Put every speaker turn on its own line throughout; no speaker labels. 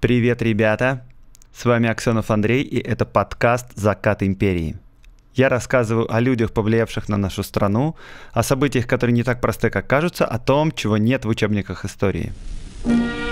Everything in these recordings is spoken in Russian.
Привет, ребята! С вами Аксенов Андрей, и это подкаст «Закат империи». Я рассказываю о людях, повлиявших на нашу страну, о событиях, которые не так просты, как кажутся, о том, чего нет в учебниках истории. thank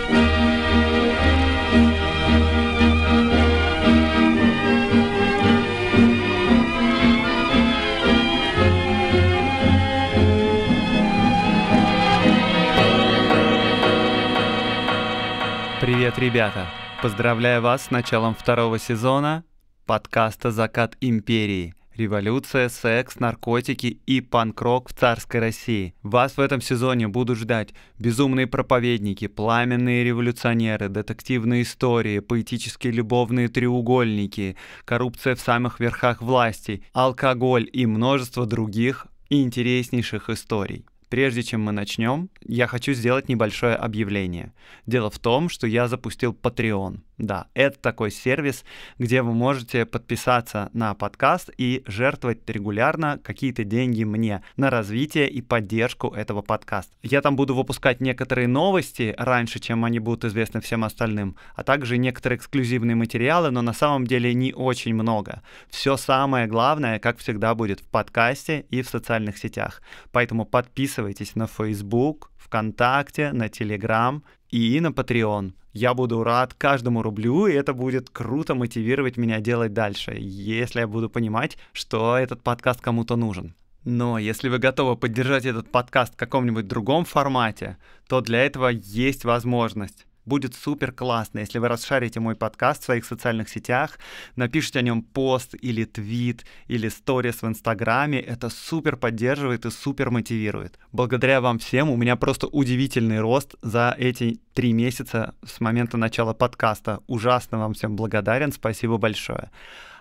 Привет, ребята! Поздравляю вас с началом второго сезона подкаста «Закат империи». Революция, секс, наркотики и панк-рок в царской России. Вас в этом сезоне будут ждать безумные проповедники, пламенные революционеры, детективные истории, поэтические любовные треугольники, коррупция в самых верхах власти, алкоголь и множество других интереснейших историй. Прежде чем мы начнем, я хочу сделать небольшое объявление. Дело в том, что я запустил Patreon. Да, это такой сервис, где вы можете подписаться на подкаст и жертвовать регулярно какие-то деньги мне на развитие и поддержку этого подкаста. Я там буду выпускать некоторые новости раньше, чем они будут известны всем остальным, а также некоторые эксклюзивные материалы, но на самом деле не очень много. Все самое главное, как всегда, будет в подкасте и в социальных сетях. Поэтому подписывайтесь подписывайтесь на Facebook, ВКонтакте, на Telegram и на Patreon. Я буду рад каждому рублю, и это будет круто мотивировать меня делать дальше, если я буду понимать, что этот подкаст кому-то нужен. Но если вы готовы поддержать этот подкаст в каком-нибудь другом формате, то для этого есть возможность. Будет супер классно, если вы расшарите мой подкаст в своих социальных сетях, напишите о нем пост или твит или сторис в Инстаграме. Это супер поддерживает и супер мотивирует. Благодаря вам всем у меня просто удивительный рост за эти три месяца с момента начала подкаста. Ужасно вам всем благодарен, спасибо большое.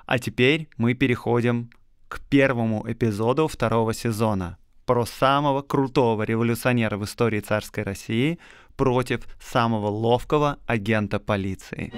А теперь мы переходим к первому эпизоду второго сезона про самого крутого революционера в истории царской России, против самого ловкого агента полиции.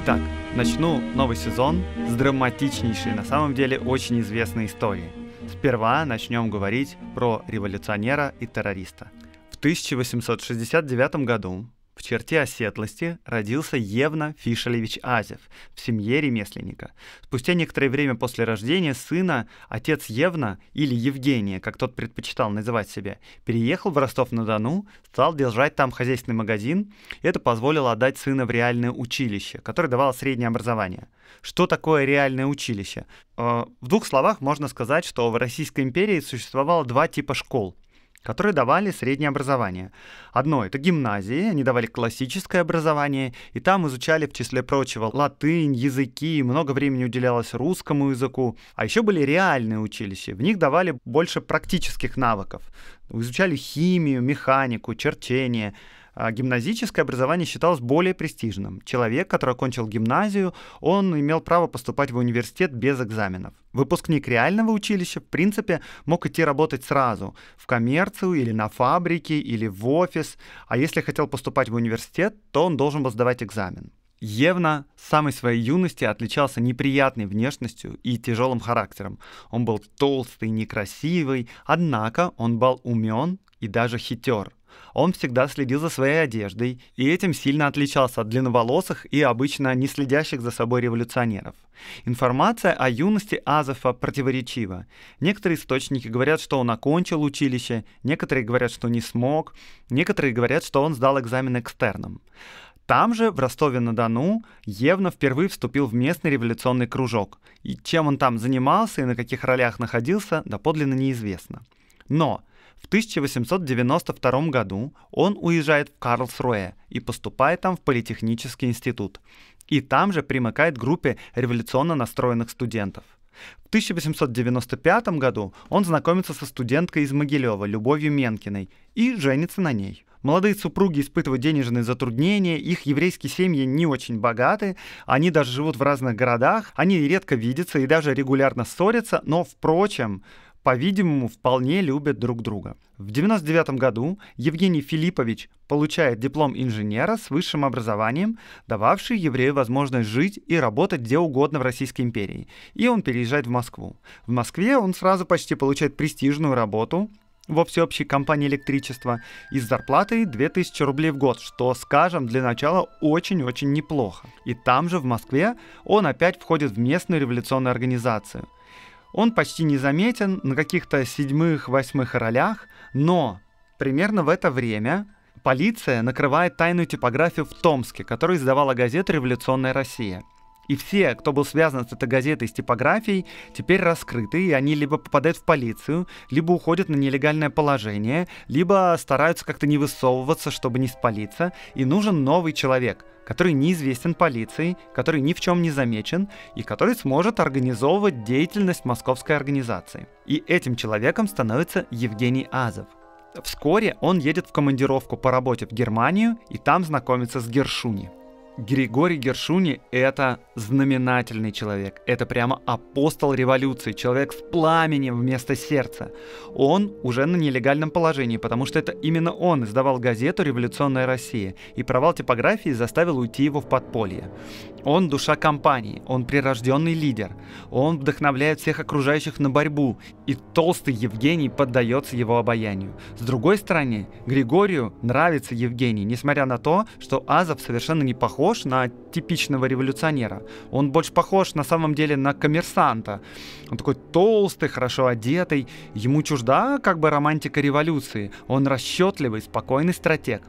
Итак, начну новый сезон с драматичнейшей, на самом деле очень известной истории. Сперва начнем говорить про революционера и террориста. В 1869 году в черте оседлости родился Евна Фишелевич Азев в семье ремесленника. Спустя некоторое время после рождения сына отец Евна, или Евгения, как тот предпочитал называть себя, переехал в Ростов-на-Дону, стал держать там хозяйственный магазин. Это позволило отдать сына в реальное училище, которое давало среднее образование. Что такое реальное училище? Э, в двух словах можно сказать, что в Российской империи существовало два типа школ – которые давали среднее образование. Одно — это гимназии, они давали классическое образование, и там изучали, в числе прочего, латынь, языки, много времени уделялось русскому языку. А еще были реальные училища, в них давали больше практических навыков. Изучали химию, механику, черчение — а гимназическое образование считалось более престижным. Человек, который окончил гимназию, он имел право поступать в университет без экзаменов. Выпускник реального училища, в принципе, мог идти работать сразу в коммерцию или на фабрике или в офис, а если хотел поступать в университет, то он должен был сдавать экзамен. Евна с самой своей юности отличался неприятной внешностью и тяжелым характером. Он был толстый, некрасивый, однако он был умен и даже хитер. Он всегда следил за своей одеждой и этим сильно отличался от длинноволосых и обычно не следящих за собой революционеров. Информация о юности Азефа противоречива. Некоторые источники говорят, что он окончил училище, некоторые говорят, что не смог, некоторые говорят, что он сдал экзамен экстерном. Там же, в Ростове-на-Дону, Евна впервые вступил в местный революционный кружок. И чем он там занимался и на каких ролях находился, доподлинно неизвестно. Но в 1892 году он уезжает в Карлсруэ и поступает там в Политехнический институт. И там же примыкает к группе революционно настроенных студентов. В 1895 году он знакомится со студенткой из Могилева Любовью Менкиной и женится на ней. Молодые супруги испытывают денежные затруднения, их еврейские семьи не очень богаты, они даже живут в разных городах, они редко видятся и даже регулярно ссорятся, но, впрочем, по-видимому, вполне любят друг друга. В 1999 году Евгений Филиппович получает диплом инженера с высшим образованием, дававший еврею возможность жить и работать где угодно в Российской империи. И он переезжает в Москву. В Москве он сразу почти получает престижную работу, во всеобщей компании электричества и с зарплатой 2000 рублей в год, что, скажем, для начала очень-очень неплохо. И там же, в Москве, он опять входит в местную революционную организацию. Он почти не заметен на каких-то седьмых-восьмых ролях, но примерно в это время полиция накрывает тайную типографию в Томске, которую издавала газета «Революционная Россия». И все, кто был связан с этой газетой, с типографией, теперь раскрыты, и они либо попадают в полицию, либо уходят на нелегальное положение, либо стараются как-то не высовываться, чтобы не спалиться, и нужен новый человек, который неизвестен полиции, который ни в чем не замечен, и который сможет организовывать деятельность московской организации. И этим человеком становится Евгений Азов. Вскоре он едет в командировку по работе в Германию и там знакомится с Гершуни. Григорий Гершуни – это знаменательный человек. Это прямо апостол революции, человек с пламенем вместо сердца. Он уже на нелегальном положении, потому что это именно он издавал газету «Революционная Россия», и провал типографии заставил уйти его в подполье. Он душа компании, он прирожденный лидер, он вдохновляет всех окружающих на борьбу, и толстый Евгений поддается его обаянию. С другой стороны, Григорию нравится Евгений, несмотря на то, что Азов совершенно не похож похож на типичного революционера. Он больше похож на самом деле на коммерсанта. Он такой толстый, хорошо одетый. Ему чужда как бы романтика революции. Он расчетливый, спокойный стратег.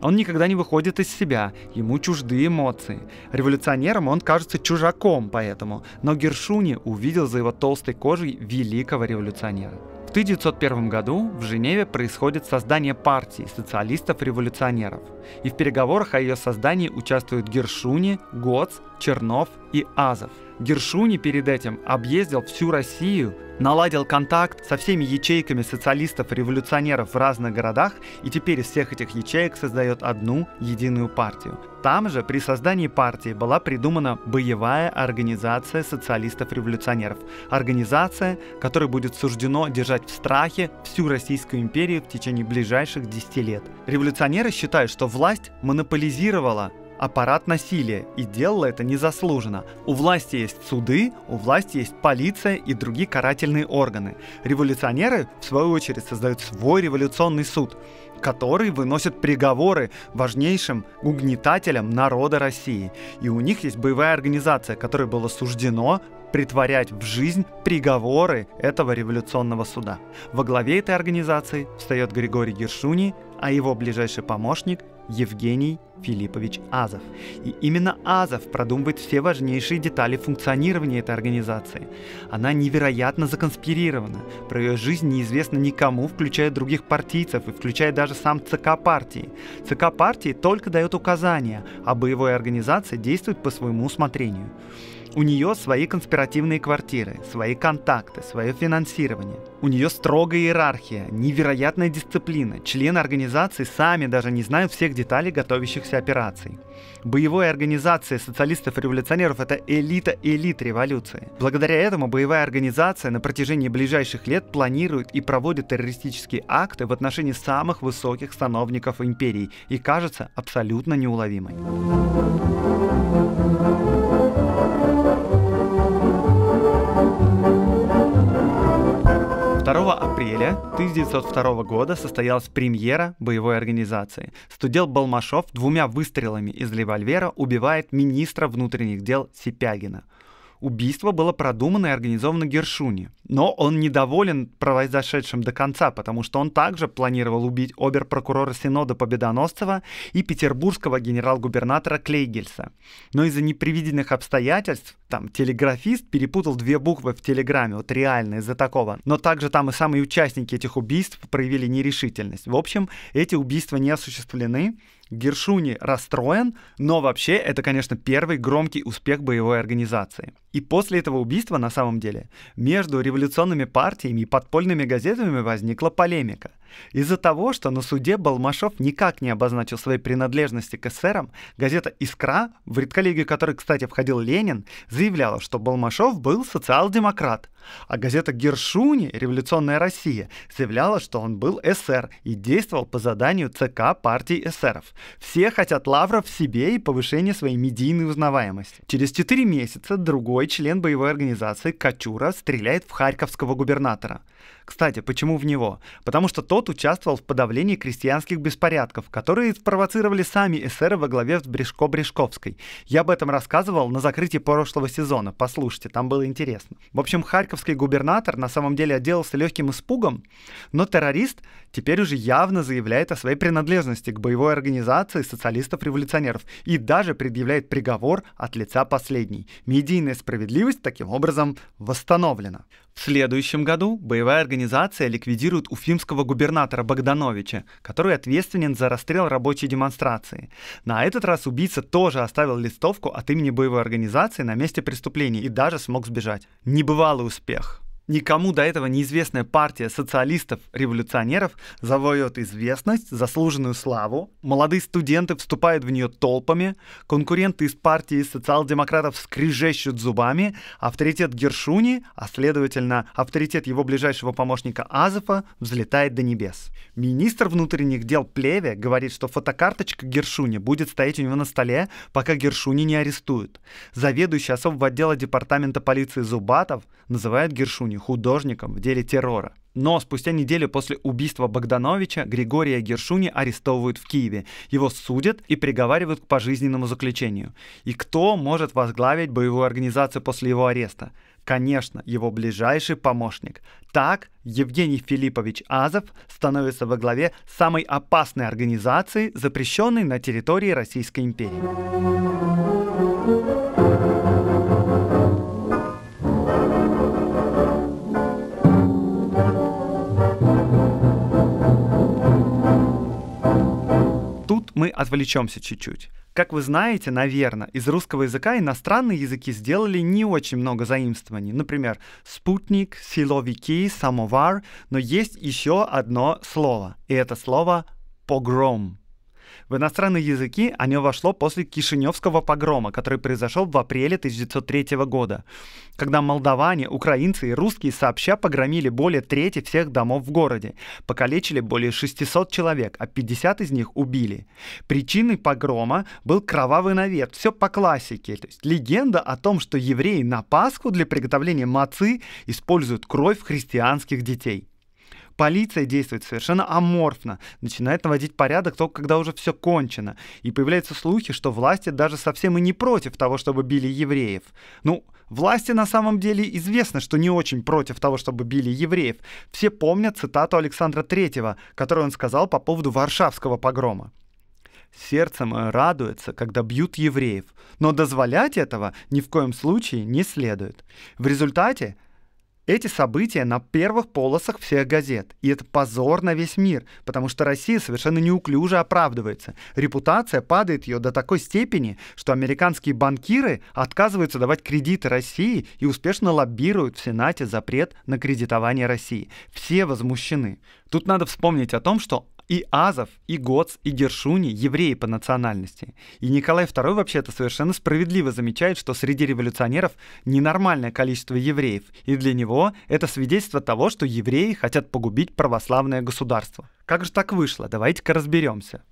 Он никогда не выходит из себя, ему чужды эмоции. Революционером он кажется чужаком поэтому, но Гершуни увидел за его толстой кожей великого революционера. 1901 году в Женеве происходит создание партии социалистов-революционеров, и в переговорах о ее создании участвуют Гершуни, Гоц, Чернов и Азов – Гершуни перед этим объездил всю Россию, наладил контакт со всеми ячейками социалистов-революционеров в разных городах и теперь из всех этих ячеек создает одну единую партию. Там же при создании партии была придумана боевая организация социалистов-революционеров. Организация, которой будет суждено держать в страхе всю Российскую империю в течение ближайших 10 лет. Революционеры считают, что власть монополизировала аппарат насилия и делала это незаслуженно. У власти есть суды, у власти есть полиция и другие карательные органы. Революционеры, в свою очередь, создают свой революционный суд который выносит приговоры важнейшим угнетателям народа России. И у них есть боевая организация, которой было суждено притворять в жизнь приговоры этого революционного суда. Во главе этой организации встает Григорий Гершуни, а его ближайший помощник Евгений Филиппович Азов. И именно Азов продумывает все важнейшие детали функционирования этой организации. Она невероятно законспирирована. Про ее жизнь неизвестно никому, включая других партийцев и включая даже сам ЦК партии. ЦК партии только дает указания, а боевая организация действует по своему усмотрению. У нее свои конспиративные квартиры, свои контакты, свое финансирование. У нее строгая иерархия, невероятная дисциплина. Члены организации сами даже не знают всех деталей готовящихся операций. Боевая организация социалистов-революционеров – это элита элит революции. Благодаря этому боевая организация на протяжении ближайших лет планирует и проводит террористические акты в отношении самых высоких становников империи и кажется абсолютно неуловимой. 1902 года состоялась премьера боевой организации. Студент Балмашов двумя выстрелами из револьвера убивает министра внутренних дел Сипягина убийство было продумано и организовано Гершуни. Но он недоволен произошедшим до конца, потому что он также планировал убить обер-прокурора Синода Победоносцева и петербургского генерал-губернатора Клейгельса. Но из-за непривиденных обстоятельств, там, телеграфист перепутал две буквы в телеграмме, вот реально из-за такого. Но также там и самые участники этих убийств проявили нерешительность. В общем, эти убийства не осуществлены, Гершуни расстроен, но вообще это, конечно, первый громкий успех боевой организации. И после этого убийства, на самом деле, между революционными партиями и подпольными газетами возникла полемика. Из-за того, что на суде Балмашов никак не обозначил своей принадлежности к эсерам, газета «Искра», в редколлегию которой, кстати, входил Ленин, заявляла, что Балмашов был социал-демократ, а газета «Гершуни», «Революционная Россия», заявляла, что он был эсер и действовал по заданию ЦК партии эсеров. Все хотят лавров себе и повышения своей медийной узнаваемости. Через 4 месяца другой другой член боевой организации Качура стреляет в харьковского губернатора. Кстати, почему в него? Потому что тот участвовал в подавлении крестьянских беспорядков, которые спровоцировали сами эсеры во главе с Брешко-Брешковской. Я об этом рассказывал на закрытии прошлого сезона. Послушайте, там было интересно. В общем, харьковский губернатор на самом деле отделался легким испугом, но террорист теперь уже явно заявляет о своей принадлежности к боевой организации социалистов-революционеров и даже предъявляет приговор от лица последней. Медийная справедливость таким образом восстановлена. В следующем году боевая организация ликвидирует уфимского губернатора Богдановича, который ответственен за расстрел рабочей демонстрации. На этот раз убийца тоже оставил листовку от имени боевой организации на месте преступления и даже смог сбежать. Небывалый успех. Никому до этого неизвестная партия социалистов-революционеров завоет известность, заслуженную славу. Молодые студенты вступают в нее толпами, конкуренты из партии социал-демократов скрежещут зубами, авторитет Гершуни, а следовательно авторитет его ближайшего помощника Азова, взлетает до небес. Министр внутренних дел Плеве говорит, что фотокарточка Гершуни будет стоять у него на столе, пока Гершуни не арестуют. Заведующий особого отдела департамента полиции Зубатов называет Гершуни требований художникам в деле террора. Но спустя неделю после убийства Богдановича Григория Гершуни арестовывают в Киеве. Его судят и приговаривают к пожизненному заключению. И кто может возглавить боевую организацию после его ареста? Конечно, его ближайший помощник. Так Евгений Филиппович Азов становится во главе самой опасной организации, запрещенной на территории Российской империи. отвлечемся чуть-чуть. Как вы знаете, наверное, из русского языка иностранные языки сделали не очень много заимствований. Например, спутник, силовики, самовар. Но есть еще одно слово, и это слово «погром». В иностранные языки оно вошло после Кишиневского погрома, который произошел в апреле 1903 года, когда молдаване, украинцы и русские сообща погромили более трети всех домов в городе, покалечили более 600 человек, а 50 из них убили. Причиной погрома был кровавый навет, все по классике, то есть легенда о том, что евреи на Пасху для приготовления мацы используют кровь христианских детей. Полиция действует совершенно аморфно, начинает наводить порядок только когда уже все кончено. И появляются слухи, что власти даже совсем и не против того, чтобы били евреев. Ну, Власти на самом деле известно, что не очень против того, чтобы били евреев. Все помнят цитату Александра Третьего, которую он сказал по поводу варшавского погрома. «Сердце мое радуется, когда бьют евреев, но дозволять этого ни в коем случае не следует». В результате эти события на первых полосах всех газет. И это позор на весь мир, потому что Россия совершенно неуклюже оправдывается. Репутация падает ее до такой степени, что американские банкиры отказываются давать кредиты России и успешно лоббируют в Сенате запрет на кредитование России. Все возмущены. Тут надо вспомнить о том, что и Азов, и Гоц, и Гершуни — евреи по национальности. И Николай II вообще-то совершенно справедливо замечает, что среди революционеров ненормальное количество евреев, и для него это свидетельство того, что евреи хотят погубить православное государство. Как же так вышло? Давайте-ка разберемся.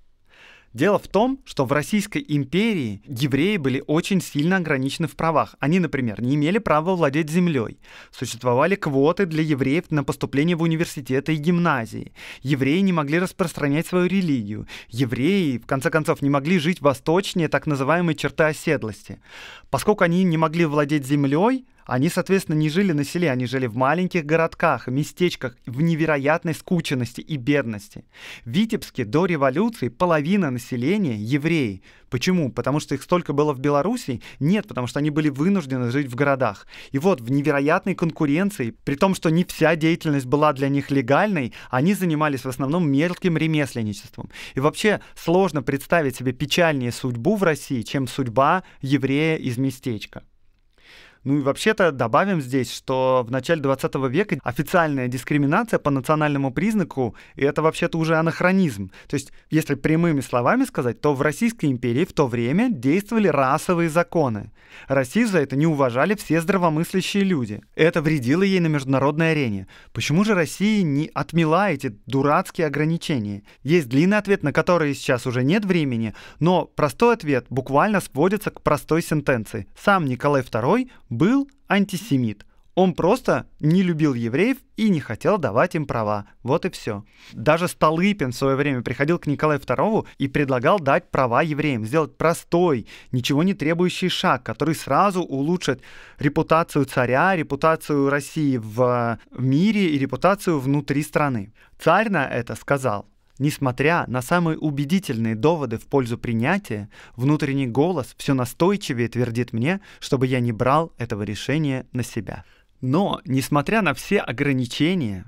Дело в том, что в Российской империи евреи были очень сильно ограничены в правах. Они, например, не имели права владеть землей. Существовали квоты для евреев на поступление в университеты и гимназии. Евреи не могли распространять свою религию. Евреи, в конце концов, не могли жить восточнее так называемой черты оседлости. Поскольку они не могли владеть землей, они, соответственно, не жили на селе, они жили в маленьких городках, местечках, в невероятной скученности и бедности. В Витебске до революции половина населения — евреи. Почему? Потому что их столько было в Беларуси. Нет, потому что они были вынуждены жить в городах. И вот в невероятной конкуренции, при том, что не вся деятельность была для них легальной, они занимались в основном мелким ремесленничеством. И вообще сложно представить себе печальнее судьбу в России, чем судьба еврея из местечка. Ну и вообще-то добавим здесь, что в начале 20 века официальная дискриминация по национальному признаку — это вообще-то уже анахронизм. То есть, если прямыми словами сказать, то в Российской империи в то время действовали расовые законы. Россию за это не уважали все здравомыслящие люди. Это вредило ей на международной арене. Почему же Россия не отмела эти дурацкие ограничения? Есть длинный ответ, на который сейчас уже нет времени, но простой ответ буквально сводится к простой сентенции. Сам Николай II был антисемит. Он просто не любил евреев и не хотел давать им права. Вот и все. Даже Столыпин в свое время приходил к Николаю II и предлагал дать права евреям, сделать простой, ничего не требующий шаг, который сразу улучшит репутацию царя, репутацию России в э, мире и репутацию внутри страны. Царь на это сказал, Несмотря на самые убедительные доводы в пользу принятия, внутренний голос все настойчивее твердит мне, чтобы я не брал этого решения на себя. Но, несмотря на все ограничения,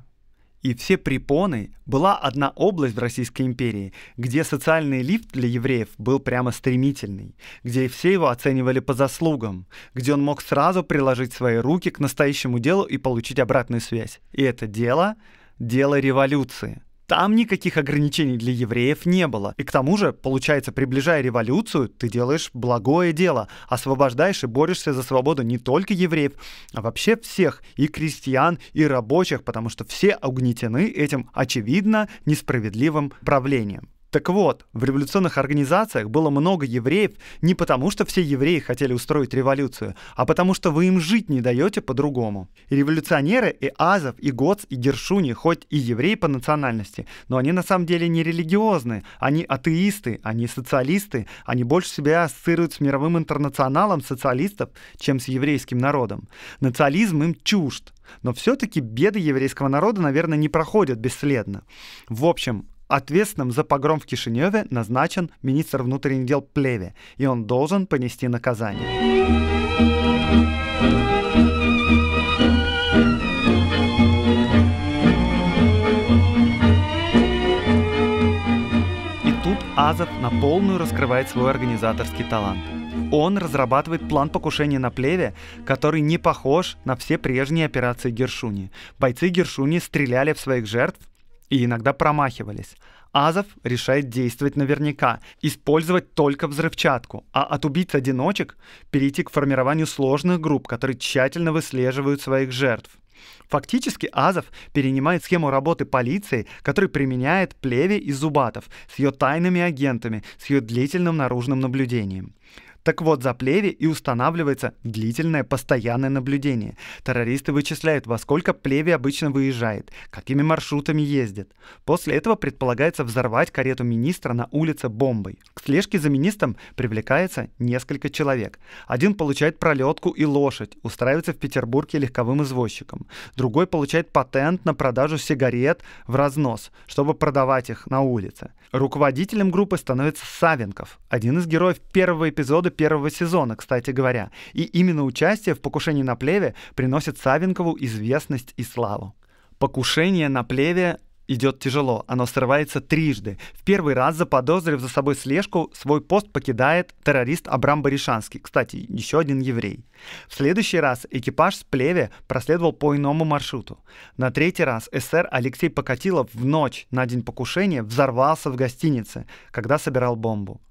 и все препоны была одна область в Российской империи, где социальный лифт для евреев был прямо стремительный, где все его оценивали по заслугам, где он мог сразу приложить свои руки к настоящему делу и получить обратную связь. И это дело — дело революции — там никаких ограничений для евреев не было. И к тому же, получается, приближая революцию, ты делаешь благое дело, освобождаешь и борешься за свободу не только евреев, а вообще всех, и крестьян, и рабочих, потому что все угнетены этим очевидно несправедливым правлением. Так вот, в революционных организациях было много евреев не потому, что все евреи хотели устроить революцию, а потому что вы им жить не даете по-другому. И революционеры, и Азов, и Гоц, и Гершуни, хоть и евреи по национальности, но они на самом деле не религиозные, они атеисты, они социалисты, они больше себя ассоциируют с мировым интернационалом социалистов, чем с еврейским народом. Национализм им чужд. Но все-таки беды еврейского народа, наверное, не проходят бесследно. В общем, Ответственным за погром в Кишиневе назначен министр внутренних дел Плеве, и он должен понести наказание. И тут Азов на полную раскрывает свой организаторский талант. Он разрабатывает план покушения на плеве, который не похож на все прежние операции Гершуни. Бойцы Гершуни стреляли в своих жертв, и иногда промахивались. Азов решает действовать наверняка, использовать только взрывчатку, а от убийц-одиночек перейти к формированию сложных групп, которые тщательно выслеживают своих жертв. Фактически Азов перенимает схему работы полиции, которую применяет Плеве и Зубатов с ее тайными агентами, с ее длительным наружным наблюдением. Так вот, за плеви и устанавливается длительное постоянное наблюдение. Террористы вычисляют, во сколько плеви обычно выезжает, какими маршрутами ездит. После этого предполагается взорвать карету министра на улице бомбой. К слежке за министром привлекается несколько человек. Один получает пролетку и лошадь, устраивается в Петербурге легковым извозчиком. Другой получает патент на продажу сигарет в разнос, чтобы продавать их на улице. Руководителем группы становится Савенков, один из героев первого эпизода первого сезона, кстати говоря. И именно участие в покушении на плеве приносит Савенкову известность и славу. Покушение на плеве идет тяжело, оно срывается трижды. В первый раз, заподозрив за собой слежку, свой пост покидает террорист Абрам Баришанский, кстати, еще один еврей. В следующий раз экипаж с Плеве проследовал по иному маршруту. На третий раз СССР Алексей Покатилов в ночь на день покушения взорвался в гостинице, когда собирал бомбу.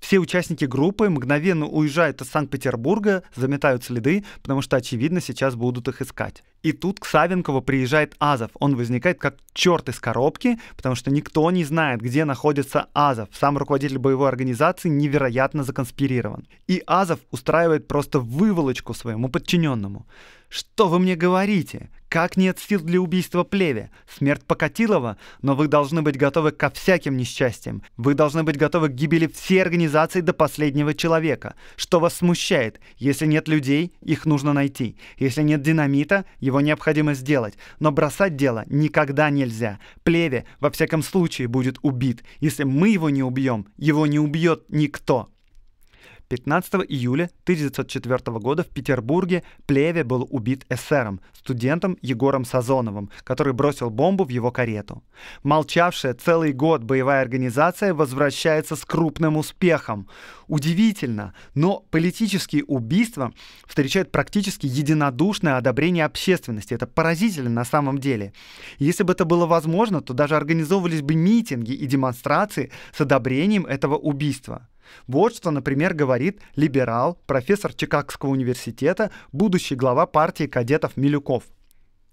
Все участники группы мгновенно уезжают из Санкт-Петербурга, заметают следы, потому что, очевидно, сейчас будут их искать. И тут к Савенкову приезжает Азов. Он возникает как черт из коробки, потому что никто не знает, где находится Азов. Сам руководитель боевой организации невероятно законспирирован. И Азов устраивает просто выволочку своему подчиненному. «Что вы мне говорите? Как нет сил для убийства плеве? Смерть Покатилова? Но вы должны быть готовы ко всяким несчастьям. Вы должны быть готовы к гибели всей организации до последнего человека. Что вас смущает? Если нет людей, их нужно найти. Если нет динамита, его необходимо сделать. Но бросать дело никогда нельзя. Плеве, во всяком случае, будет убит. Если мы его не убьем, его не убьет никто». 15 июля 1904 года в Петербурге Плеве был убит эсером, студентом Егором Сазоновым, который бросил бомбу в его карету. Молчавшая целый год боевая организация возвращается с крупным успехом. Удивительно, но политические убийства встречают практически единодушное одобрение общественности. Это поразительно на самом деле. Если бы это было возможно, то даже организовывались бы митинги и демонстрации с одобрением этого убийства. Вот что, например, говорит либерал, профессор Чикагского университета, будущий глава партии кадетов Милюков.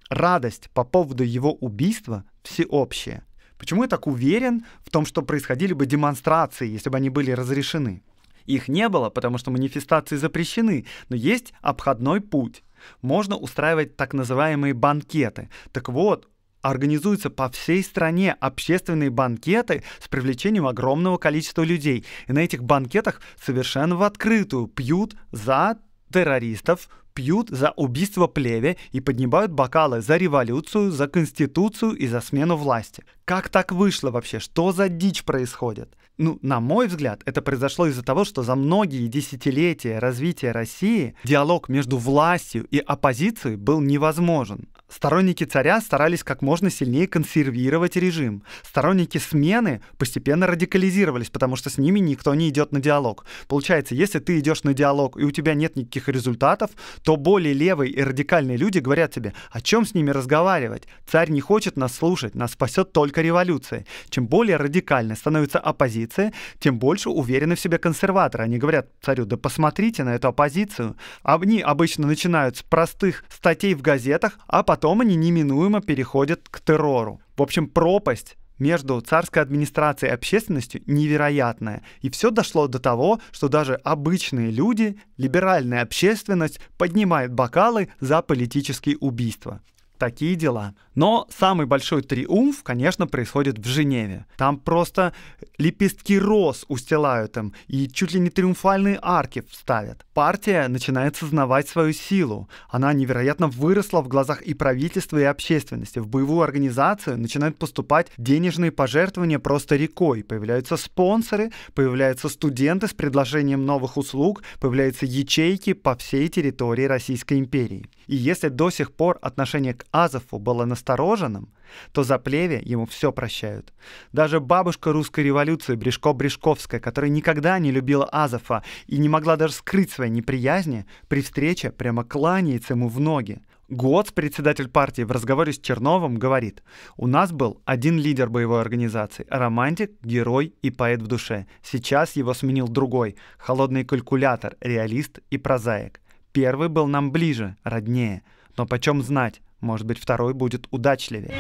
Радость по поводу его убийства всеобщая. Почему я так уверен в том, что происходили бы демонстрации, если бы они были разрешены? Их не было, потому что манифестации запрещены, но есть обходной путь. Можно устраивать так называемые банкеты. Так вот, организуются по всей стране общественные банкеты с привлечением огромного количества людей. И на этих банкетах совершенно в открытую пьют за террористов, пьют за убийство плеве и поднимают бокалы за революцию, за конституцию и за смену власти. Как так вышло вообще? Что за дичь происходит? Ну, на мой взгляд, это произошло из-за того, что за многие десятилетия развития России диалог между властью и оппозицией был невозможен. Сторонники царя старались как можно сильнее консервировать режим. Сторонники смены постепенно радикализировались, потому что с ними никто не идет на диалог. Получается, если ты идешь на диалог и у тебя нет никаких результатов, то более левые и радикальные люди говорят тебе, о чем с ними разговаривать? Царь не хочет нас слушать, нас спасет только революция. Чем более радикальной становится оппозиция, тем больше уверены в себе консерваторы. Они говорят царю, да посмотрите на эту оппозицию. Они обычно начинают с простых статей в газетах, а потом потом они неминуемо переходят к террору. В общем, пропасть между царской администрацией и общественностью невероятная. И все дошло до того, что даже обычные люди, либеральная общественность поднимает бокалы за политические убийства такие дела. Но самый большой триумф, конечно, происходит в Женеве. Там просто лепестки роз устилают им и чуть ли не триумфальные арки вставят. Партия начинает сознавать свою силу. Она невероятно выросла в глазах и правительства, и общественности. В боевую организацию начинают поступать денежные пожертвования просто рекой. Появляются спонсоры, появляются студенты с предложением новых услуг, появляются ячейки по всей территории Российской империи. И если до сих пор отношение к Азову было настороженным, то за плеве ему все прощают. Даже бабушка русской революции Брешко Брешковская, которая никогда не любила Азова и не могла даже скрыть своей неприязни, при встрече прямо кланяется ему в ноги. Гоц, председатель партии, в разговоре с Черновым говорит, «У нас был один лидер боевой организации, романтик, герой и поэт в душе. Сейчас его сменил другой, холодный калькулятор, реалист и прозаик. Первый был нам ближе, роднее, но почем знать, может быть, второй будет удачливее.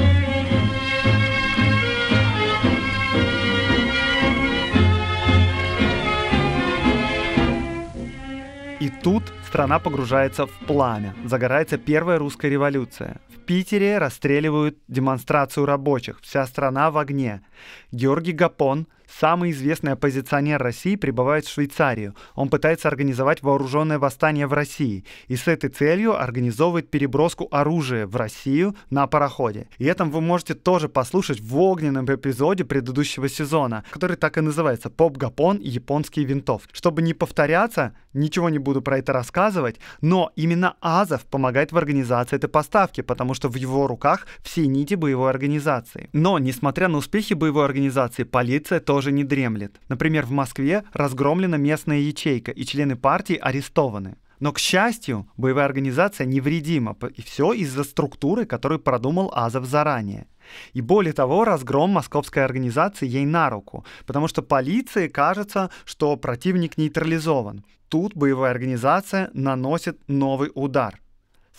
И тут страна погружается в пламя. Загорается первая русская революция. В Питере расстреливают демонстрацию рабочих. Вся страна в огне. Георгий Гапон, Самый известный оппозиционер России прибывает в Швейцарию. Он пытается организовать вооруженное восстание в России и с этой целью организовывает переброску оружия в Россию на пароходе. И это вы можете тоже послушать в огненном эпизоде предыдущего сезона, который так и называется «Поп-гапон и японские винтовки». Чтобы не повторяться, ничего не буду про это рассказывать, но именно Азов помогает в организации этой поставки, потому что в его руках все нити боевой организации. Но, несмотря на успехи боевой организации, полиция тоже тоже не дремлет. Например, в Москве разгромлена местная ячейка, и члены партии арестованы. Но, к счастью, боевая организация невредима, и все из-за структуры, которую продумал Азов заранее. И более того, разгром московской организации ей на руку, потому что полиции кажется, что противник нейтрализован. Тут боевая организация наносит новый удар.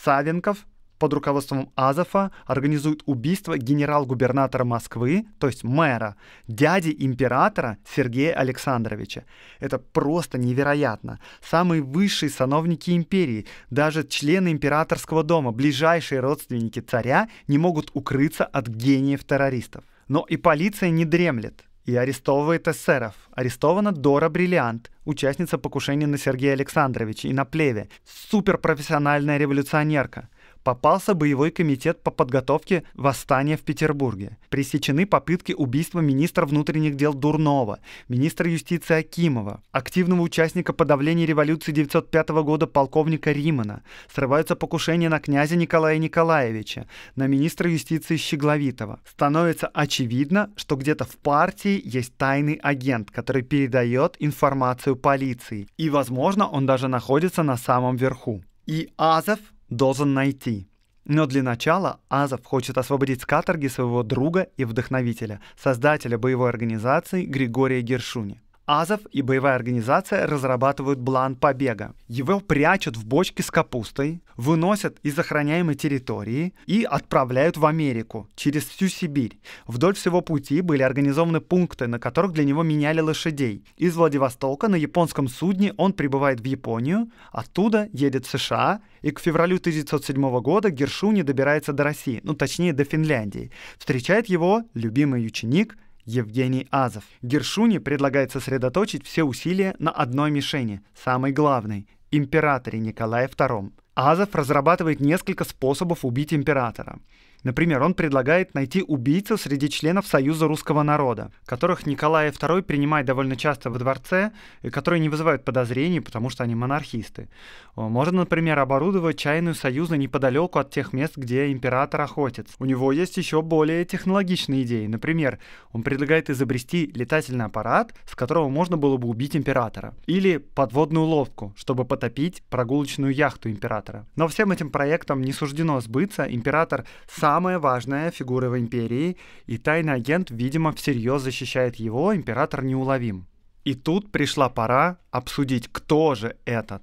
Савенков под руководством Азова организует убийство генерал-губернатора Москвы, то есть мэра, дяди императора Сергея Александровича. Это просто невероятно. Самые высшие сановники империи, даже члены императорского дома, ближайшие родственники царя не могут укрыться от гениев террористов. Но и полиция не дремлет и арестовывает эсеров. Арестована Дора Бриллиант, участница покушения на Сергея Александровича и на Плеве, суперпрофессиональная революционерка – попался боевой комитет по подготовке восстания в Петербурге. Пресечены попытки убийства министра внутренних дел Дурнова, министра юстиции Акимова, активного участника подавления революции 1905 года полковника Римана. Срываются покушения на князя Николая Николаевича, на министра юстиции Щегловитова. Становится очевидно, что где-то в партии есть тайный агент, который передает информацию полиции. И, возможно, он даже находится на самом верху. И Азов должен найти. Но для начала Азов хочет освободить с каторги своего друга и вдохновителя, создателя боевой организации Григория Гершуни. Азов и боевая организация разрабатывают план побега. Его прячут в бочке с капустой, выносят из охраняемой территории и отправляют в Америку через всю Сибирь. Вдоль всего пути были организованы пункты, на которых для него меняли лошадей. Из Владивостока на японском судне он прибывает в Японию, оттуда едет в США, и к февралю 1907 года Гершуни добирается до России, ну точнее до Финляндии. Встречает его любимый ученик – Евгений Азов. Гершуни предлагает сосредоточить все усилия на одной мишени, самой главной – императоре Николае II. Азов разрабатывает несколько способов убить императора. Например, он предлагает найти убийцу среди членов Союза русского народа, которых Николай II принимает довольно часто во дворце, и которые не вызывают подозрений, потому что они монархисты. Можно, например, оборудовать чайную Союза неподалеку от тех мест, где император охотится. У него есть еще более технологичные идеи. Например, он предлагает изобрести летательный аппарат, с которого можно было бы убить императора. Или подводную лодку, чтобы потопить прогулочную яхту императора. Но всем этим проектам не суждено сбыться. Император сам самая важная фигура в империи, и тайный агент, видимо, всерьез защищает его, император неуловим. И тут пришла пора обсудить, кто же этот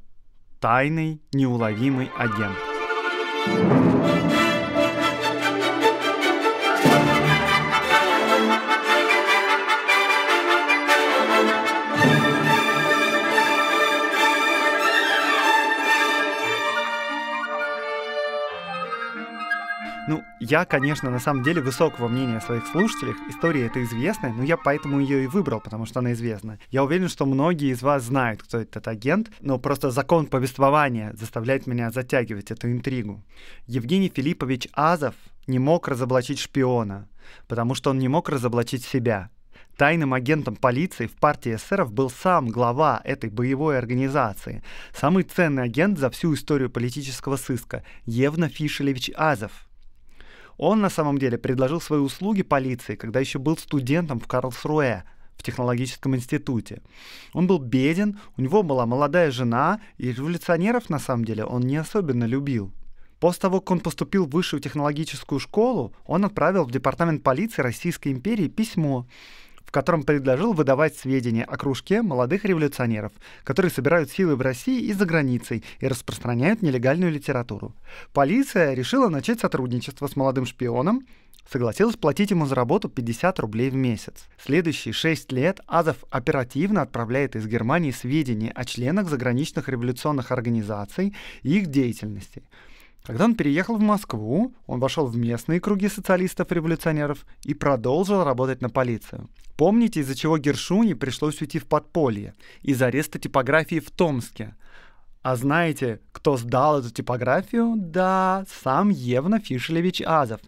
тайный неуловимый агент. Я, конечно, на самом деле высокого мнения о своих слушателях. История эта известная, но я поэтому ее и выбрал, потому что она известна. Я уверен, что многие из вас знают, кто этот агент, но просто закон повествования заставляет меня затягивать эту интригу. Евгений Филиппович Азов не мог разоблачить шпиона, потому что он не мог разоблачить себя. Тайным агентом полиции в партии эсеров был сам глава этой боевой организации, самый ценный агент за всю историю политического сыска Евна Фишелевич Азов – он на самом деле предложил свои услуги полиции, когда еще был студентом в Карлсруэ, в технологическом институте. Он был беден, у него была молодая жена, и революционеров на самом деле он не особенно любил. После того, как он поступил в высшую технологическую школу, он отправил в департамент полиции Российской империи письмо, котором предложил выдавать сведения о кружке молодых революционеров, которые собирают силы в России и за границей и распространяют нелегальную литературу. Полиция решила начать сотрудничество с молодым шпионом, согласилась платить ему за работу 50 рублей в месяц. Следующие 6 лет Азов оперативно отправляет из Германии сведения о членах заграничных революционных организаций и их деятельности – когда он переехал в Москву, он вошел в местные круги социалистов-революционеров и продолжил работать на полицию. Помните, из-за чего Гершуни пришлось уйти в подполье? Из ареста типографии в Томске. А знаете, кто сдал эту типографию? Да, сам Евна Фишелевич Азов.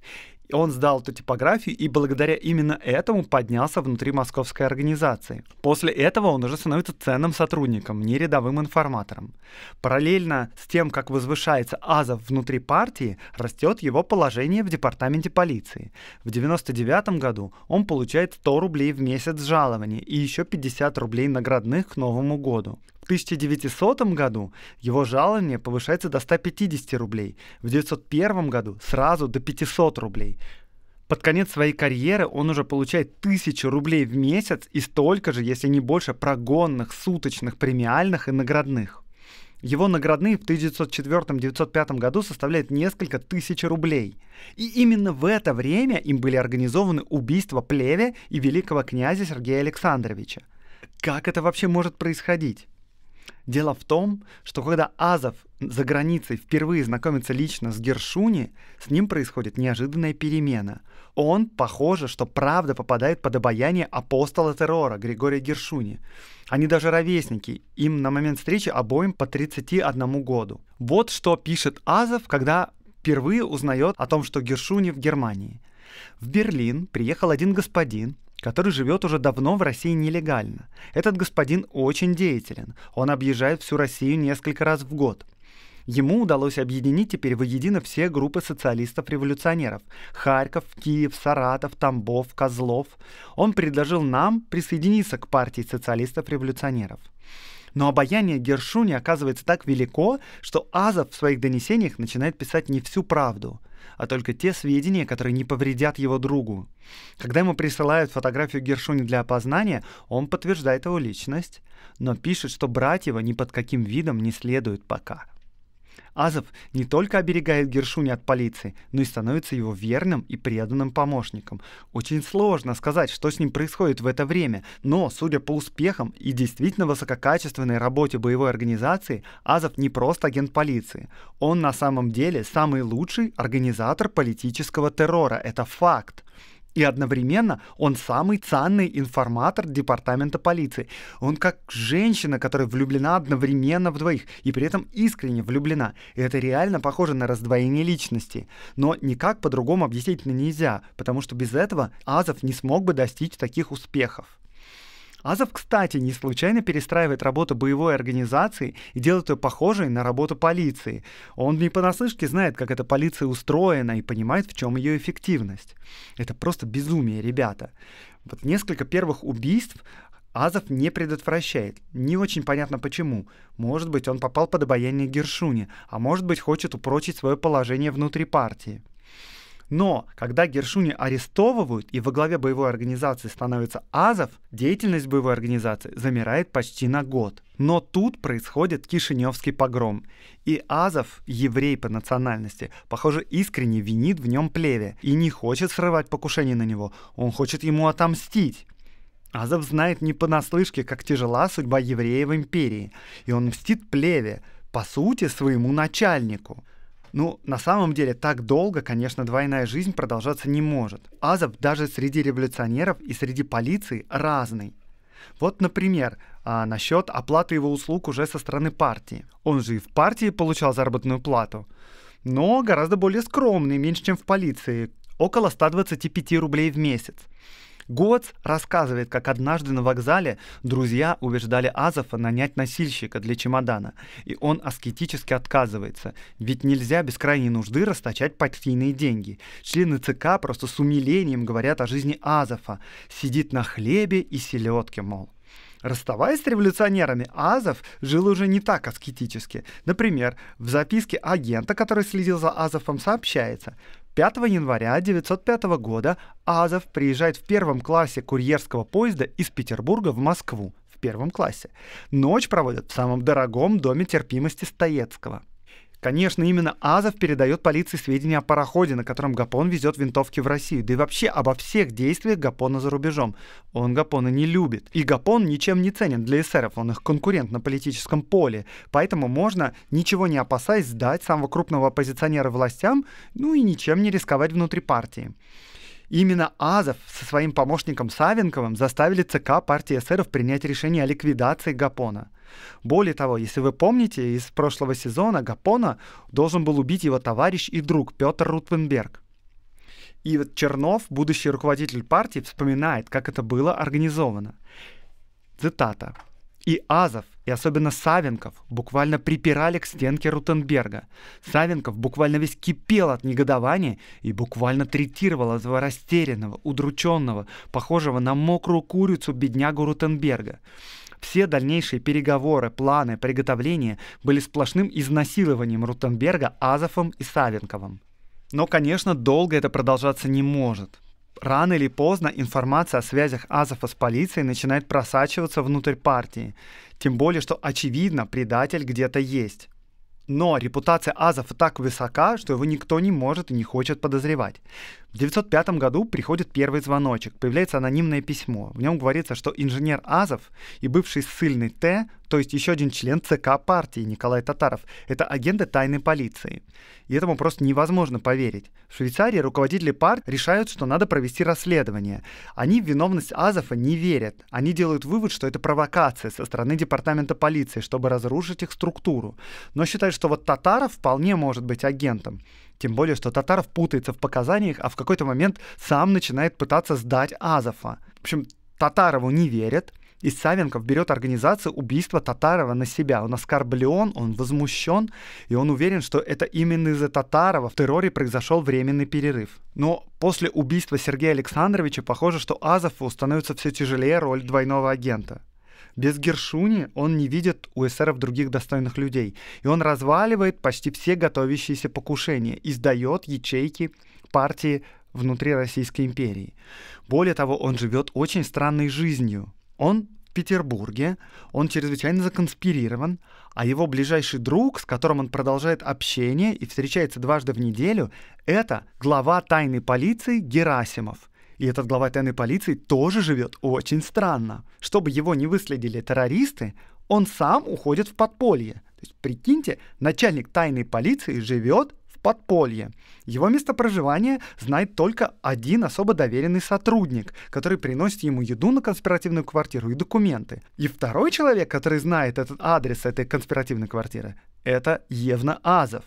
Он сдал эту типографию и благодаря именно этому поднялся внутри московской организации. После этого он уже становится ценным сотрудником, не рядовым информатором. Параллельно с тем, как возвышается Азов внутри партии, растет его положение в департаменте полиции. В 1999 году он получает 100 рублей в месяц жалования и еще 50 рублей наградных к Новому году. 1900 году его жалование повышается до 150 рублей, в 1901 году сразу до 500 рублей. Под конец своей карьеры он уже получает тысячу рублей в месяц и столько же, если не больше, прогонных, суточных, премиальных и наградных. Его наградные в 1904-1905 году составляют несколько тысяч рублей. И именно в это время им были организованы убийства Плеве и великого князя Сергея Александровича. Как это вообще может происходить? Дело в том, что когда Азов за границей впервые знакомится лично с Гершуни, с ним происходит неожиданная перемена. Он, похоже, что правда попадает под обаяние апостола террора Григория Гершуни. Они даже ровесники, им на момент встречи обоим по 31 году. Вот что пишет Азов, когда впервые узнает о том, что Гершуни в Германии. В Берлин приехал один господин, который живет уже давно в России нелегально. Этот господин очень деятелен. Он объезжает всю Россию несколько раз в год. Ему удалось объединить теперь воедино все группы социалистов-революционеров – Харьков, Киев, Саратов, Тамбов, Козлов. Он предложил нам присоединиться к партии социалистов-революционеров – но обаяние Гершуни оказывается так велико, что Азов в своих донесениях начинает писать не всю правду, а только те сведения, которые не повредят его другу. Когда ему присылают фотографию Гершуни для опознания, он подтверждает его личность, но пишет, что брать его ни под каким видом не следует пока. Азов не только оберегает Гершуни от полиции, но и становится его верным и преданным помощником. Очень сложно сказать, что с ним происходит в это время, но, судя по успехам и действительно высококачественной работе боевой организации, Азов не просто агент полиции. Он на самом деле самый лучший организатор политического террора. Это факт и одновременно он самый ценный информатор департамента полиции. Он как женщина, которая влюблена одновременно в двоих, и при этом искренне влюблена. И это реально похоже на раздвоение личности. Но никак по-другому объяснить нельзя, потому что без этого Азов не смог бы достичь таких успехов. Азов, кстати, не случайно перестраивает работу боевой организации и делает ее похожей на работу полиции. Он не понаслышке знает, как эта полиция устроена и понимает, в чем ее эффективность. Это просто безумие, ребята. Вот несколько первых убийств Азов не предотвращает. Не очень понятно почему. Может быть, он попал под обаяние Гершуни, а может быть, хочет упрочить свое положение внутри партии. Но когда Гершуни арестовывают и во главе боевой организации становится Азов, деятельность боевой организации замирает почти на год. Но тут происходит Кишиневский погром. И Азов, еврей по национальности, похоже, искренне винит в нем плеве и не хочет срывать покушение на него. Он хочет ему отомстить. Азов знает не понаслышке, как тяжела судьба евреев в империи, и он мстит плеве, по сути, своему начальнику – ну, на самом деле, так долго, конечно, двойная жизнь продолжаться не может. Азов даже среди революционеров и среди полиции разный. Вот, например, а, насчет оплаты его услуг уже со стороны партии. Он же и в партии получал заработную плату, но гораздо более скромный, меньше, чем в полиции, около 125 рублей в месяц. Гоц рассказывает, как однажды на вокзале друзья убеждали Азова нанять носильщика для чемодана, и он аскетически отказывается, ведь нельзя без крайней нужды расточать партийные деньги. Члены ЦК просто с умилением говорят о жизни Азова, сидит на хлебе и селедке, мол. Расставаясь с революционерами, Азов жил уже не так аскетически. Например, в записке агента, который следил за Азовом, сообщается 5 января 1905 года Азов приезжает в первом классе курьерского поезда из Петербурга в Москву в первом классе. Ночь проводят в самом дорогом доме терпимости Стоецкого – Конечно, именно Азов передает полиции сведения о пароходе, на котором Гапон везет винтовки в Россию, да и вообще обо всех действиях Гапона за рубежом. Он Гапона не любит. И Гапон ничем не ценен для эсеров, он их конкурент на политическом поле. Поэтому можно, ничего не опасаясь, сдать самого крупного оппозиционера властям, ну и ничем не рисковать внутри партии. Именно Азов со своим помощником Савенковым заставили ЦК партии эсеров принять решение о ликвидации Гапона – более того, если вы помните, из прошлого сезона Гапона должен был убить его товарищ и друг Петр Рутенберг. И вот Чернов, будущий руководитель партии, вспоминает, как это было организовано. Цитата. И Азов, и особенно Савенков буквально припирали к стенке Рутенберга. Савенков буквально весь кипел от негодования и буквально третировал этого растерянного, удрученного, похожего на мокрую курицу беднягу Рутенберга. Все дальнейшие переговоры, планы, приготовления были сплошным изнасилованием Рутенберга Азовым и Савенковым. Но, конечно, долго это продолжаться не может. Рано или поздно информация о связях Азова с полицией начинает просачиваться внутрь партии. Тем более, что очевидно, предатель где-то есть. Но репутация Азова так высока, что его никто не может и не хочет подозревать. В 1905 году приходит первый звоночек, появляется анонимное письмо. В нем говорится, что инженер Азов и бывший ссыльный Т, то есть еще один член ЦК партии Николай Татаров, это агенты тайной полиции. И этому просто невозможно поверить. В Швейцарии руководители партии решают, что надо провести расследование. Они в виновность Азова не верят. Они делают вывод, что это провокация со стороны департамента полиции, чтобы разрушить их структуру. Но считают, что вот Татаров вполне может быть агентом. Тем более, что Татаров путается в показаниях, а в какой-то момент сам начинает пытаться сдать Азова. В общем, Татарову не верят, и Савенков берет организацию убийства Татарова на себя. Он оскорблен, он возмущен, и он уверен, что это именно из-за Татарова в терроре произошел временный перерыв. Но после убийства Сергея Александровича похоже, что Азову становится все тяжелее роль двойного агента. Без Гершуни он не видит у эсеров других достойных людей, и он разваливает почти все готовящиеся покушения и сдает ячейки партии внутри Российской империи. Более того, он живет очень странной жизнью. Он в Петербурге, он чрезвычайно законспирирован, а его ближайший друг, с которым он продолжает общение и встречается дважды в неделю, это глава тайной полиции Герасимов – и этот глава тайной полиции тоже живет очень странно. Чтобы его не выследили террористы, он сам уходит в подполье. То есть, прикиньте, начальник тайной полиции живет в подполье. Его место проживания знает только один особо доверенный сотрудник, который приносит ему еду на конспиративную квартиру и документы. И второй человек, который знает этот адрес этой конспиративной квартиры, это Евна Азов.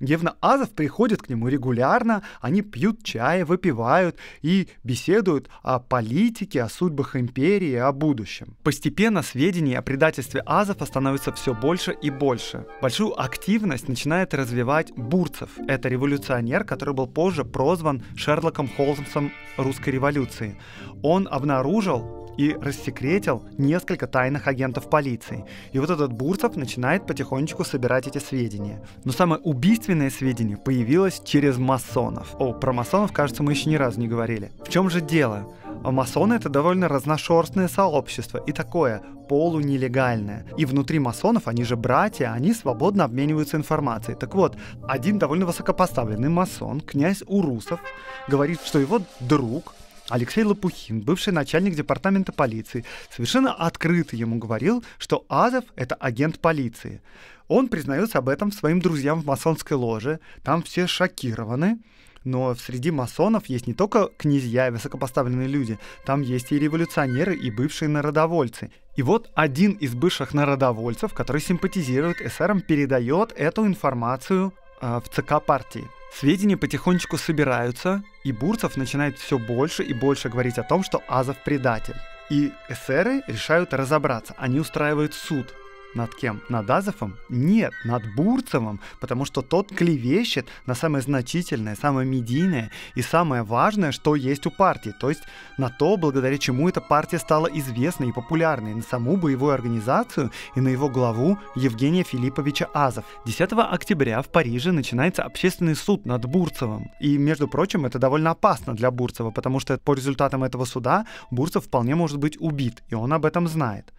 Евна Азов приходит к нему регулярно, они пьют чай, выпивают и беседуют о политике, о судьбах империи, о будущем. Постепенно сведений о предательстве Азов становится все больше и больше. Большую активность начинает развивать Бурцев. Это революционер, который был позже прозван Шерлоком Холмсом русской революции. Он обнаружил и рассекретил несколько тайных агентов полиции. И вот этот Бурцев начинает потихонечку собирать эти сведения. Но самое убийственное сведение появилось через масонов. О, про масонов, кажется, мы еще ни разу не говорили. В чем же дело? А масоны это довольно разношерстное сообщество и такое полунелегальное. И внутри масонов, они же братья, они свободно обмениваются информацией. Так вот, один довольно высокопоставленный масон, князь Урусов, говорит, что его друг Алексей Лопухин, бывший начальник департамента полиции, совершенно открыто ему говорил, что Азов — это агент полиции. Он признается об этом своим друзьям в масонской ложе, там все шокированы, но среди масонов есть не только князья и высокопоставленные люди, там есть и революционеры, и бывшие народовольцы. И вот один из бывших народовольцев, который симпатизирует СРМ, передает эту информацию э, в ЦК партии. Сведения потихонечку собираются, и Бурцев начинает все больше и больше говорить о том, что Азов предатель. И эсеры решают разобраться. Они устраивают суд, над кем? Над Азовым? Нет, над Бурцевым, потому что тот клевещет на самое значительное, самое медийное и самое важное, что есть у партии, то есть на то, благодаря чему эта партия стала известной и популярной, на саму боевую организацию и на его главу Евгения Филипповича Азов. 10 октября в Париже начинается общественный суд над Бурцевым. И, между прочим, это довольно опасно для Бурцева, потому что по результатам этого суда Бурцев вполне может быть убит, и он об этом знает.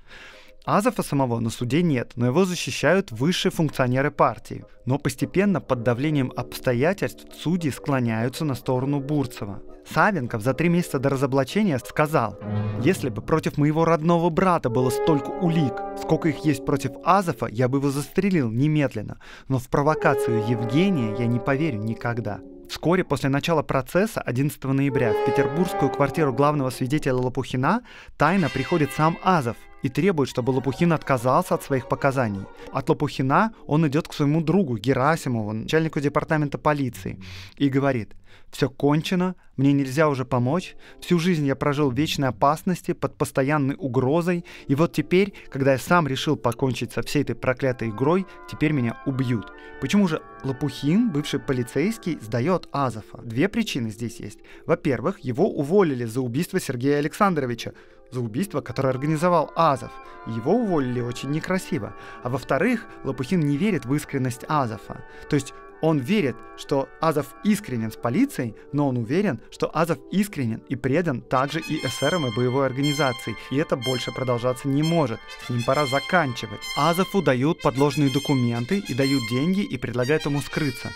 Азова самого на суде нет, но его защищают высшие функционеры партии. Но постепенно под давлением обстоятельств судьи склоняются на сторону Бурцева. Савенков за три месяца до разоблачения сказал, «Если бы против моего родного брата было столько улик, сколько их есть против Азова, я бы его застрелил немедленно, но в провокацию Евгения я не поверю никогда». Вскоре после начала процесса 11 ноября в петербургскую квартиру главного свидетеля Лопухина тайно приходит сам Азов и требует, чтобы Лопухин отказался от своих показаний. От Лопухина он идет к своему другу Герасимову, начальнику департамента полиции, и говорит – все кончено, мне нельзя уже помочь, всю жизнь я прожил в вечной опасности, под постоянной угрозой, и вот теперь, когда я сам решил покончить со всей этой проклятой игрой, теперь меня убьют. Почему же Лопухин, бывший полицейский, сдает Азова? Две причины здесь есть. Во-первых, его уволили за убийство Сергея Александровича, за убийство, которое организовал Азов. Его уволили очень некрасиво. А во-вторых, Лопухин не верит в искренность Азова. То есть он верит, что Азов искренен с полицией, но он уверен, что Азов искренен и предан также и эсерам и боевой организации, и это больше продолжаться не может. С ним пора заканчивать. Азову дают подложные документы и дают деньги и предлагают ему скрыться.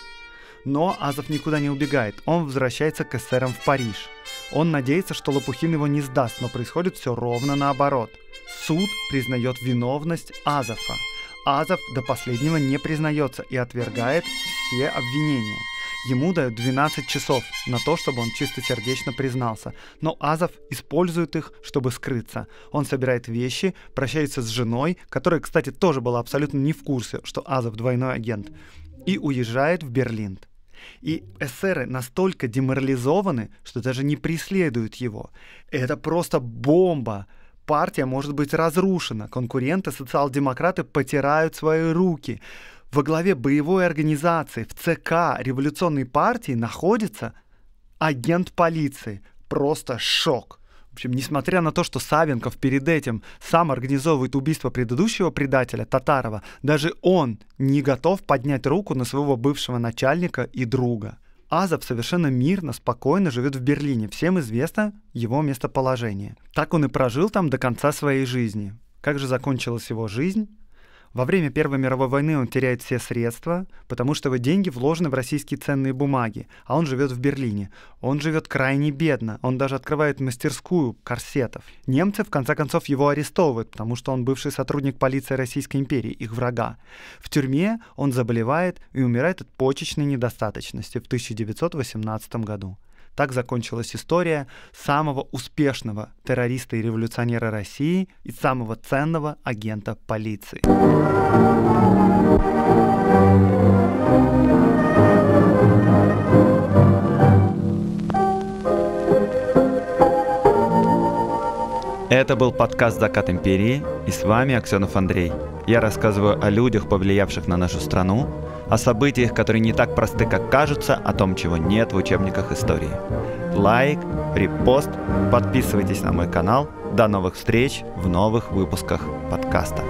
Но Азов никуда не убегает, он возвращается к эсерам в Париж. Он надеется, что Лопухин его не сдаст, но происходит все ровно наоборот. Суд признает виновность Азова. Азов до последнего не признается и отвергает все обвинения. Ему дают 12 часов на то, чтобы он чистосердечно признался, но Азов использует их, чтобы скрыться. Он собирает вещи, прощается с женой, которая, кстати, тоже была абсолютно не в курсе, что Азов двойной агент, и уезжает в Берлин. И эсеры настолько деморализованы, что даже не преследуют его. Это просто бомба, партия может быть разрушена. Конкуренты, социал-демократы потирают свои руки. Во главе боевой организации в ЦК революционной партии находится агент полиции. Просто шок. В общем, несмотря на то, что Савенков перед этим сам организовывает убийство предыдущего предателя Татарова, даже он не готов поднять руку на своего бывшего начальника и друга. Азов совершенно мирно, спокойно живет в Берлине. Всем известно его местоположение. Так он и прожил там до конца своей жизни. Как же закончилась его жизнь, во время Первой мировой войны он теряет все средства, потому что его деньги вложены в российские ценные бумаги, а он живет в Берлине. Он живет крайне бедно, он даже открывает мастерскую корсетов. Немцы, в конце концов, его арестовывают, потому что он бывший сотрудник полиции Российской империи, их врага. В тюрьме он заболевает и умирает от почечной недостаточности в 1918 году. Так закончилась история самого успешного террориста и революционера России и самого ценного агента полиции. Это был подкаст «Закат империи» и с вами Аксенов Андрей. Я рассказываю о людях, повлиявших на нашу страну, о событиях, которые не так просты, как кажутся, о том, чего нет в учебниках истории. Лайк, репост, подписывайтесь на мой канал. До новых встреч в новых выпусках подкаста.